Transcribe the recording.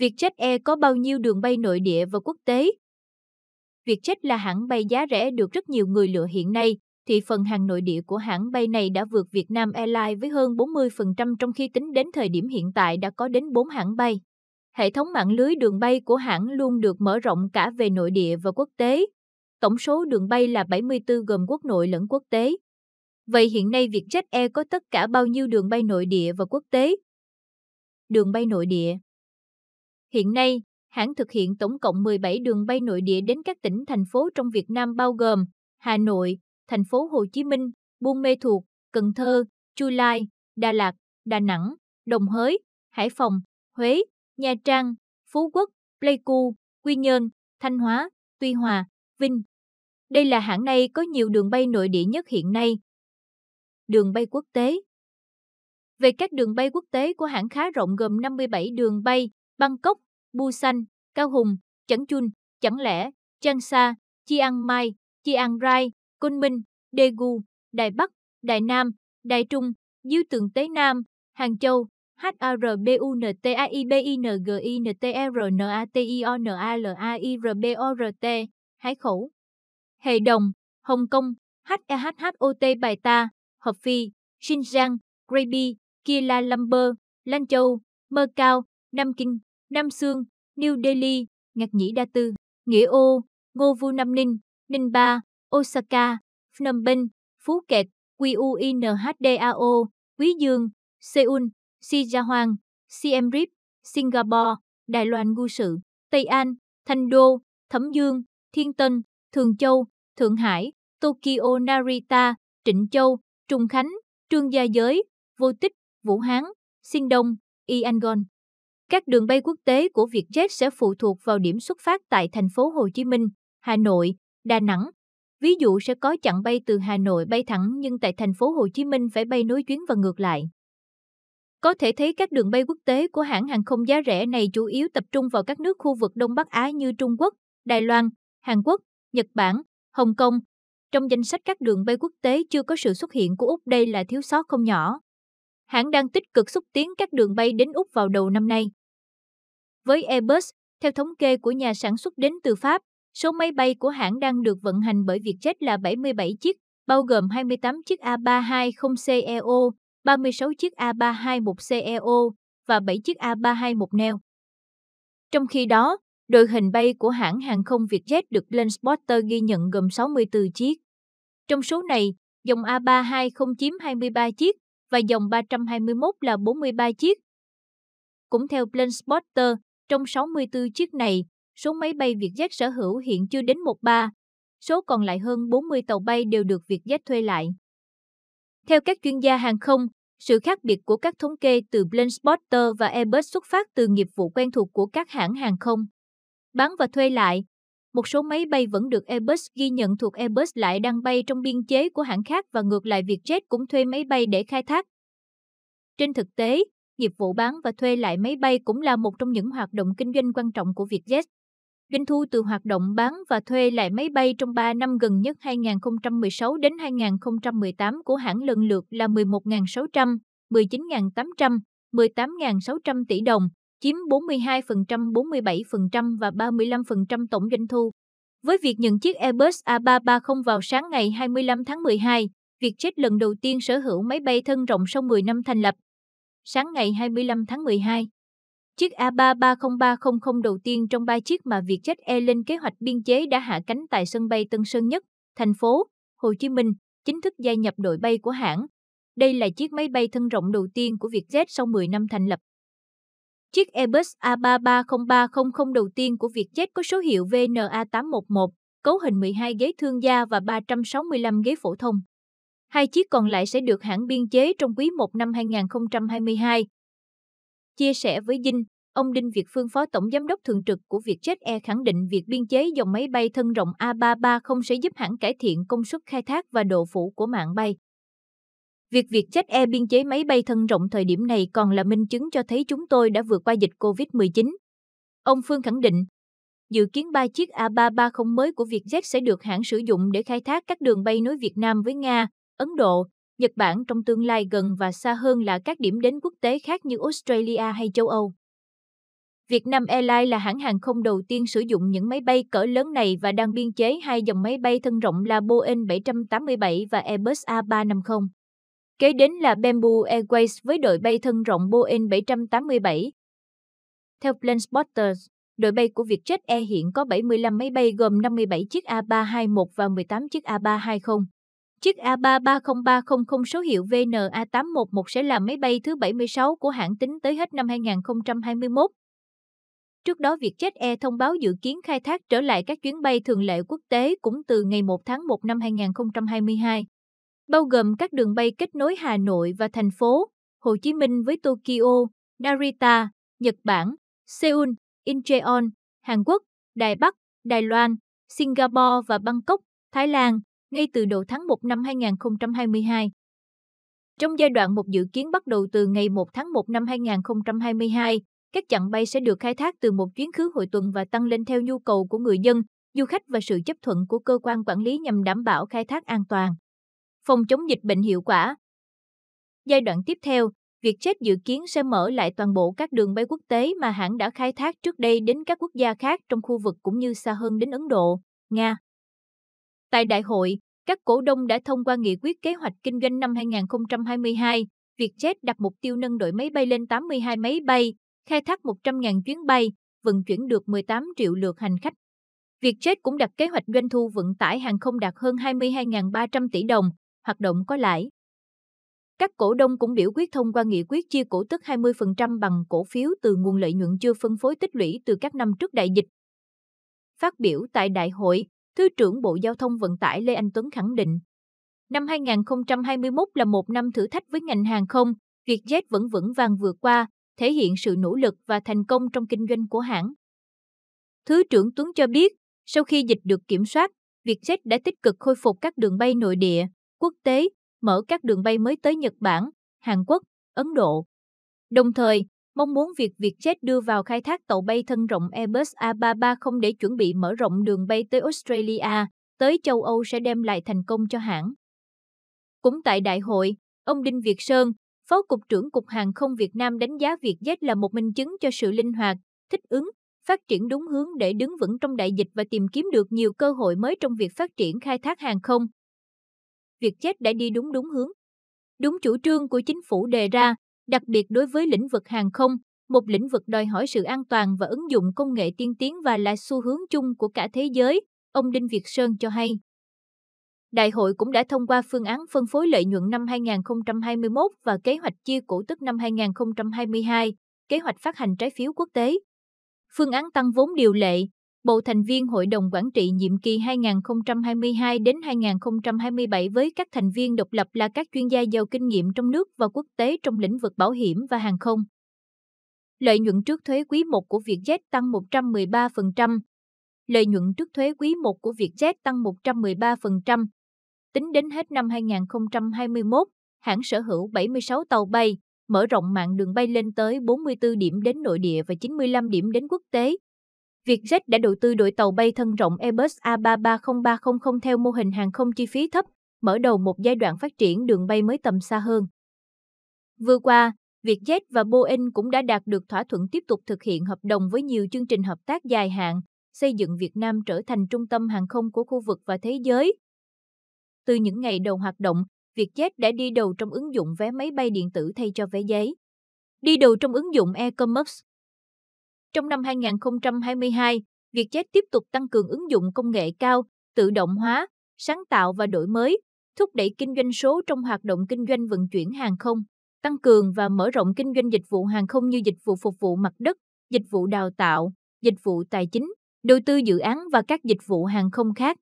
Vietjet Air có bao nhiêu đường bay nội địa và quốc tế? Vietjet là hãng bay giá rẻ được rất nhiều người lựa hiện nay, thị phần hàng nội địa của hãng bay này đã vượt Vietnam Airlines với hơn 40% trong khi tính đến thời điểm hiện tại đã có đến 4 hãng bay. Hệ thống mạng lưới đường bay của hãng luôn được mở rộng cả về nội địa và quốc tế. Tổng số đường bay là 74 gồm quốc nội lẫn quốc tế. Vậy hiện nay Vietjet Air có tất cả bao nhiêu đường bay nội địa và quốc tế? Đường bay nội địa Hiện nay, hãng thực hiện tổng cộng 17 đường bay nội địa đến các tỉnh thành phố trong Việt Nam bao gồm Hà Nội, thành phố Hồ Chí Minh, Buôn Mê Thuột, Cần Thơ, Chu Lai, Đà Lạt, Đà Nẵng, Đồng Hới, Hải Phòng, Huế, Nha Trang, Phú Quốc, Pleiku, Quy Nhơn, Thanh Hóa, Tuy Hòa, Vinh. Đây là hãng này có nhiều đường bay nội địa nhất hiện nay. Đường bay quốc tế Về các đường bay quốc tế của hãng khá rộng gồm 57 đường bay, Bangkok, Busan, Cao Hùng, Chẩn Chun, Chẳng Lẽ, Changsha, Chiang Mai, Chiang Rai, Côn Minh, Daegu, Đài Bắc, Đài Nam, Đài Trung, Diêu Tượng Tế Nam, Hàng Châu, HARBUNTAIBINGINTERNATIONALAIRBORT, e e Hải Khẩu, Hệ Đồng, Hồng Kông, HEHHOT Bài Ta, Hợp Phi, Xinjiang, Grebi, Kia La Lumber, Lan Châu, Mơ Cao, Nam Kinh, Nam Sương, New Delhi, Ngạc Nhĩ Đa Tư, Nghĩa Ô, Ngô Vu Nam Ninh, Ninh Ba, Osaka, Phnom Penh, Phú Kẹt, QUINHDAO, Quý Dương, Seoul, Sijahoang, Siem Reap, Singapore, Đài Loan Gu Sự, Tây An, Thanh Đô, Thẩm Dương, Thiên Tân, Thường Châu, Thượng Hải, Tokyo Narita, Trịnh Châu, Trung Khánh, Trương Gia Giới, Vô Tích, Vũ Hán, Sinh Đông, Yangon. Các đường bay quốc tế của Vietjet sẽ phụ thuộc vào điểm xuất phát tại thành phố Hồ Chí Minh, Hà Nội, Đà Nẵng. Ví dụ sẽ có chặng bay từ Hà Nội bay thẳng nhưng tại thành phố Hồ Chí Minh phải bay nối chuyến và ngược lại. Có thể thấy các đường bay quốc tế của hãng hàng không giá rẻ này chủ yếu tập trung vào các nước khu vực Đông Bắc Á như Trung Quốc, Đài Loan, Hàn Quốc, Nhật Bản, Hồng Kông. Trong danh sách các đường bay quốc tế chưa có sự xuất hiện của Úc đây là thiếu sót không nhỏ. Hãng đang tích cực xúc tiến các đường bay đến Úc vào đầu năm nay. Với Airbus, theo thống kê của nhà sản xuất đến từ Pháp, số máy bay của hãng đang được vận hành bởi Vietjet là 77 chiếc, bao gồm 28 chiếc A320ceo, 36 chiếc A321ceo và 7 chiếc A321neo. Trong khi đó, đội hình bay của hãng hàng không Vietjet được Lensporter ghi nhận gồm 64 chiếc. Trong số này, dòng A320 chiếm 23 chiếc và dòng 321 là 43 chiếc. Cũng theo Planespotter, trong 64 chiếc này, số máy bay Vietjet sở hữu hiện chưa đến ba, số còn lại hơn 40 tàu bay đều được Vietjet thuê lại. Theo các chuyên gia hàng không, sự khác biệt của các thống kê từ Planespotter và Airbus xuất phát từ nghiệp vụ quen thuộc của các hãng hàng không. Bán và thuê lại, một số máy bay vẫn được Airbus ghi nhận thuộc Airbus lại đang bay trong biên chế của hãng khác và ngược lại Vietjet cũng thuê máy bay để khai thác. Trên thực tế, nghiệp vụ bán và thuê lại máy bay cũng là một trong những hoạt động kinh doanh quan trọng của Vietjet. Doanh thu từ hoạt động bán và thuê lại máy bay trong 3 năm gần nhất 2016 đến 2018 của hãng lần lượt là 11.600, 19.800, 18.600 tỷ đồng, chiếm 42%, 47% và 35% tổng doanh thu. Với việc nhận chiếc Airbus A330 vào sáng ngày 25 tháng 12, Vietjet lần đầu tiên sở hữu máy bay thân rộng sau 10 năm thành lập, sáng ngày 25 tháng 12. Chiếc A33030 đầu tiên trong ba chiếc mà Vietjet Air lên kế hoạch biên chế đã hạ cánh tại sân bay Tân Sơn Nhất, thành phố Hồ Chí Minh, chính thức gia nhập đội bay của hãng. Đây là chiếc máy bay thân rộng đầu tiên của Vietjet sau 10 năm thành lập. Chiếc Airbus A33030 đầu tiên của Vietjet có số hiệu VNA811, cấu hình 12 ghế thương gia và 365 ghế phổ thông hai chiếc còn lại sẽ được hãng biên chế trong quý 1 năm 2022. Chia sẻ với Dinh, ông Đinh Việt Phương Phó Tổng Giám đốc Thường trực của Vietjet Air khẳng định việc biên chế dòng máy bay thân rộng A330 sẽ giúp hãng cải thiện công suất khai thác và độ phủ của mạng bay. Việc Vietjet Air biên chế máy bay thân rộng thời điểm này còn là minh chứng cho thấy chúng tôi đã vượt qua dịch COVID-19. Ông Phương khẳng định, dự kiến 3 chiếc A330 mới của Vietjet sẽ được hãng sử dụng để khai thác các đường bay nối Việt Nam với Nga, Ấn Độ, Nhật Bản trong tương lai gần và xa hơn là các điểm đến quốc tế khác như Australia hay châu Âu. Việt Nam Airlines là hãng hàng không đầu tiên sử dụng những máy bay cỡ lớn này và đang biên chế hai dòng máy bay thân rộng là Boeing 787 và Airbus A350. Kế đến là Bamboo Airways với đội bay thân rộng Boeing 787. Theo Planespotters, đội bay của Vietjet Air hiện có 75 máy bay gồm 57 chiếc A321 và 18 chiếc A320. Chiếc A33030 số hiệu VNA811 sẽ là máy bay thứ 76 của hãng tính tới hết năm 2021. Trước đó, Vietjet Air thông báo dự kiến khai thác trở lại các chuyến bay thường lệ quốc tế cũng từ ngày 1 tháng 1 năm 2022, bao gồm các đường bay kết nối Hà Nội và thành phố Hồ Chí Minh với Tokyo, Narita, Nhật Bản, Seoul, Incheon, Hàn Quốc, Đài Bắc, Đài Loan, Singapore và Bangkok, Thái Lan ngay từ đầu tháng 1 năm 2022. Trong giai đoạn một dự kiến bắt đầu từ ngày 1 tháng 1 năm 2022, các chặng bay sẽ được khai thác từ một chuyến khứ hội tuần và tăng lên theo nhu cầu của người dân, du khách và sự chấp thuận của cơ quan quản lý nhằm đảm bảo khai thác an toàn. Phòng chống dịch bệnh hiệu quả Giai đoạn tiếp theo, Vietjet dự kiến sẽ mở lại toàn bộ các đường bay quốc tế mà hãng đã khai thác trước đây đến các quốc gia khác trong khu vực cũng như xa hơn đến Ấn Độ, Nga. Tại đại hội, các cổ đông đã thông qua nghị quyết kế hoạch kinh doanh năm 2022, Vietjet đặt mục tiêu nâng đội máy bay lên 82 máy bay, khai thác 100.000 chuyến bay, vận chuyển được 18 triệu lượt hành khách. Vietjet cũng đặt kế hoạch doanh thu vận tải hàng không đạt hơn 22.300 tỷ đồng, hoạt động có lãi. Các cổ đông cũng biểu quyết thông qua nghị quyết chia cổ tức 20% bằng cổ phiếu từ nguồn lợi nhuận chưa phân phối tích lũy từ các năm trước đại dịch. Phát biểu tại đại hội, Thứ trưởng Bộ Giao thông Vận tải Lê Anh Tuấn khẳng định. Năm 2021 là một năm thử thách với ngành hàng không, Vietjet vẫn vững vàng vượt qua, thể hiện sự nỗ lực và thành công trong kinh doanh của hãng. Thứ trưởng Tuấn cho biết, sau khi dịch được kiểm soát, Vietjet đã tích cực khôi phục các đường bay nội địa, quốc tế, mở các đường bay mới tới Nhật Bản, Hàn Quốc, Ấn Độ. Đồng thời, mong muốn việc Vietjet đưa vào khai thác tàu bay thân rộng Airbus A330 để chuẩn bị mở rộng đường bay tới Australia, tới châu Âu sẽ đem lại thành công cho hãng. Cũng tại đại hội, ông Đinh Việt Sơn, Phó Cục trưởng Cục Hàng không Việt Nam đánh giá Vietjet là một minh chứng cho sự linh hoạt, thích ứng, phát triển đúng hướng để đứng vững trong đại dịch và tìm kiếm được nhiều cơ hội mới trong việc phát triển khai thác hàng không. Vietjet đã đi đúng đúng hướng. Đúng chủ trương của chính phủ đề ra, đặc biệt đối với lĩnh vực hàng không, một lĩnh vực đòi hỏi sự an toàn và ứng dụng công nghệ tiên tiến và là xu hướng chung của cả thế giới, ông Đinh Việt Sơn cho hay. Đại hội cũng đã thông qua phương án phân phối lợi nhuận năm 2021 và kế hoạch chia cổ tức năm 2022, kế hoạch phát hành trái phiếu quốc tế. Phương án tăng vốn điều lệ, Bộ thành viên Hội đồng Quản trị nhiệm kỳ 2022 đến 2027 với các thành viên độc lập là các chuyên gia giàu kinh nghiệm trong nước và quốc tế trong lĩnh vực bảo hiểm và hàng không. Lợi nhuận trước thuế quý 1 của Vietjet tăng 113%. Lợi nhuận trước thuế quý 1 của Vietjet tăng 113%. Tính đến hết năm 2021, hãng sở hữu 76 tàu bay, mở rộng mạng đường bay lên tới 44 điểm đến nội địa và 95 điểm đến quốc tế, Vietjet đã đầu tư đội tàu bay thân rộng Airbus A330-300 theo mô hình hàng không chi phí thấp, mở đầu một giai đoạn phát triển đường bay mới tầm xa hơn. Vừa qua, Vietjet và Boeing cũng đã đạt được thỏa thuận tiếp tục thực hiện hợp đồng với nhiều chương trình hợp tác dài hạn, xây dựng Việt Nam trở thành trung tâm hàng không của khu vực và thế giới. Từ những ngày đầu hoạt động, Vietjet đã đi đầu trong ứng dụng vé máy bay điện tử thay cho vé giấy. Đi đầu trong ứng dụng e-commerce, trong năm 2022, Vietjet tiếp tục tăng cường ứng dụng công nghệ cao, tự động hóa, sáng tạo và đổi mới, thúc đẩy kinh doanh số trong hoạt động kinh doanh vận chuyển hàng không, tăng cường và mở rộng kinh doanh dịch vụ hàng không như dịch vụ phục vụ mặt đất, dịch vụ đào tạo, dịch vụ tài chính, đầu tư dự án và các dịch vụ hàng không khác.